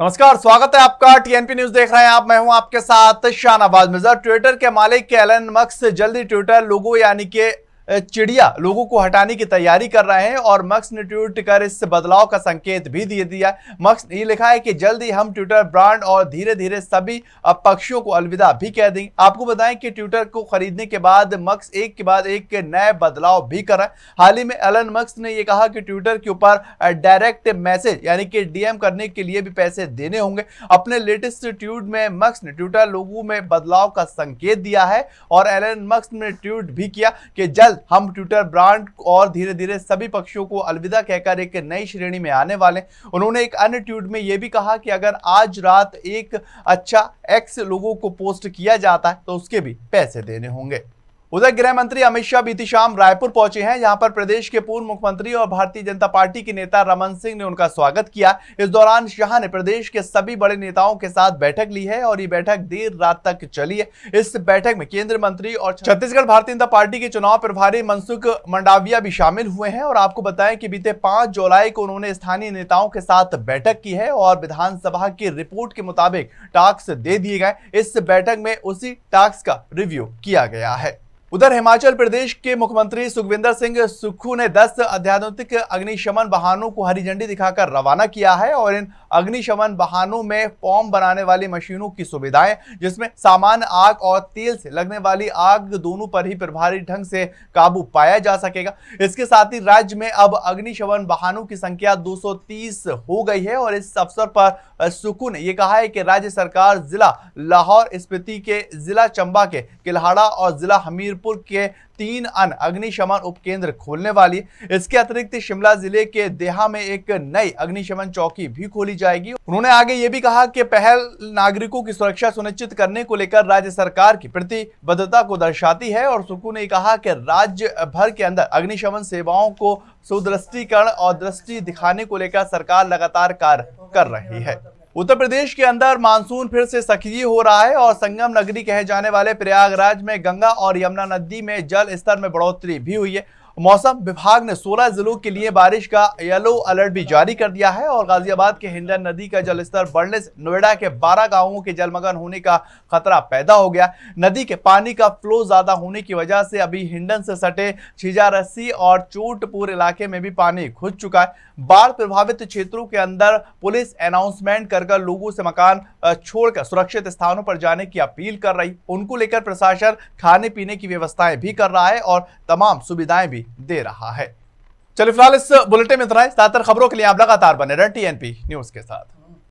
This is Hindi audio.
नमस्कार स्वागत है आपका टीएनपी न्यूज देख रहे हैं आप मैं हूं आपके साथ शाहनवाज मिर्जा ट्विटर के मालिक एलन मक्स जल्दी ट्विटर लोगो यानी कि चिड़िया लोगों को हटाने की तैयारी कर रहे हैं और मक्स ने ट्वीट कर इस बदलाव का संकेत भी दे दिया मक्स ने लिखा है कि जल्द ही हम ट्विटर ब्रांड और धीरे धीरे सभी पक्षियों को अलविदा भी कह देंगे आपको बताएं कि ट्विटर को खरीदने के बाद मक्स एक के बाद एक नए बदलाव भी कर रहा है हाल ही में एलन मक्स ने यह कहा कि ट्विटर के ऊपर डायरेक्ट मैसेज यानी कि डीएम करने के लिए भी पैसे देने होंगे अपने लेटेस्ट ट्वीट में मक्स ने ट्विटर लोगों में बदलाव का संकेत दिया है और एलन मक्स ने ट्वीट भी किया कि जल्द हम ट्विटर ब्रांड और धीरे धीरे सभी पक्षियों को अलविदा कहकर एक नई श्रेणी में आने वाले उन्होंने एक अन्य ट्वीट में यह भी कहा कि अगर आज रात एक अच्छा एक्स लोगों को पोस्ट किया जाता है तो उसके भी पैसे देने होंगे उधर गृह मंत्री अमित शाह बीती शाम रायपुर पहुंचे हैं यहां पर प्रदेश के पूर्व मुख्यमंत्री और भारतीय जनता पार्टी के नेता रमन सिंह ने उनका स्वागत किया इस दौरान शाह ने प्रदेश के सभी बड़े नेताओं के साथ बैठक ली है और ये बैठक देर रात तक चली है इस बैठक में केंद्रीय मंत्री और अच्छा। छत्तीसगढ़ भारतीय जनता पार्टी के चुनाव प्रभारी मनसुख मंडाविया भी शामिल हुए हैं और आपको बताएं कि बीते पांच जुलाई को उन्होंने स्थानीय नेताओं के साथ बैठक की है और विधानसभा की रिपोर्ट के मुताबिक टास्क दे दिए गए इस बैठक में उसी टास्क का रिव्यू किया गया है उधर हिमाचल प्रदेश के मुख्यमंत्री सुखविंदर सिंह सुक्खू ने 10 अत्याधुनिक अग्निशमन वाहनों को हरी झंडी दिखाकर रवाना किया है और इन अग्निशमन वाहनों में फॉर्म बनाने वाली मशीनों की सुविधाएं जिसमें सामान्य आग और तेल से लगने वाली आग दोनों पर ही प्रभारी ढंग से काबू पाया जा सकेगा इसके साथ ही राज्य में अब अग्निशमन वाहनों की संख्या दो हो गई है और इस अवसर पर सुक्खू ने यह कहा है कि राज्य सरकार जिला लाहौर स्पीति के जिला चंबा के किल्हाड़ा और जिला हमीर हमीरपुर के तीन अन्य अग्निशमन उपकेंद्र खोलने वाली इसके अतिरिक्त शिमला जिले के देहा में एक नई अग्निशमन चौकी भी खोली जाएगी उन्होंने आगे ये भी कहा कि पहल नागरिकों की सुरक्षा सुनिश्चित करने को लेकर राज्य सरकार की प्रतिबद्धता को दर्शाती है और सुकू ने कहा कि राज्य भर के अंदर अग्निशमन सेवाओं को सुदृष्टिकरण और दृष्टि दिखाने को लेकर सरकार लगातार कार्य कर रही है उत्तर प्रदेश के अंदर मानसून फिर से सक्रिय हो रहा है और संगम नगरी कहे जाने वाले प्रयागराज में गंगा और यमुना नदी में जल स्तर में बढ़ोतरी भी हुई है मौसम विभाग ने 16 जिलों के लिए बारिश का येलो अलर्ट भी जारी कर दिया है और गाजियाबाद के हिंडन नदी का जलस्तर बढ़ने से नोएडा के 12 गांवों के जलमग्न होने का खतरा पैदा हो गया नदी के पानी का फ्लो ज्यादा होने की वजह से अभी हिंडन से सटे छिजारस्सी और चोटपुर इलाके में भी पानी घुस चुका है बाढ़ प्रभावित क्षेत्रों के अंदर पुलिस अनाउंसमेंट कर कर लोगों से मकान छोड़कर सुरक्षित स्थानों पर जाने की अपील कर रही उनको लेकर प्रशासन खाने पीने की व्यवस्थाएं भी कर रहा है और तमाम सुविधाएं भी दे रहा है चलिए फिलहाल इस बुलेटिन में इतना ज्यादातर खबरों के लिए आप लगातार बने रहें टीएनपी न्यूज के साथ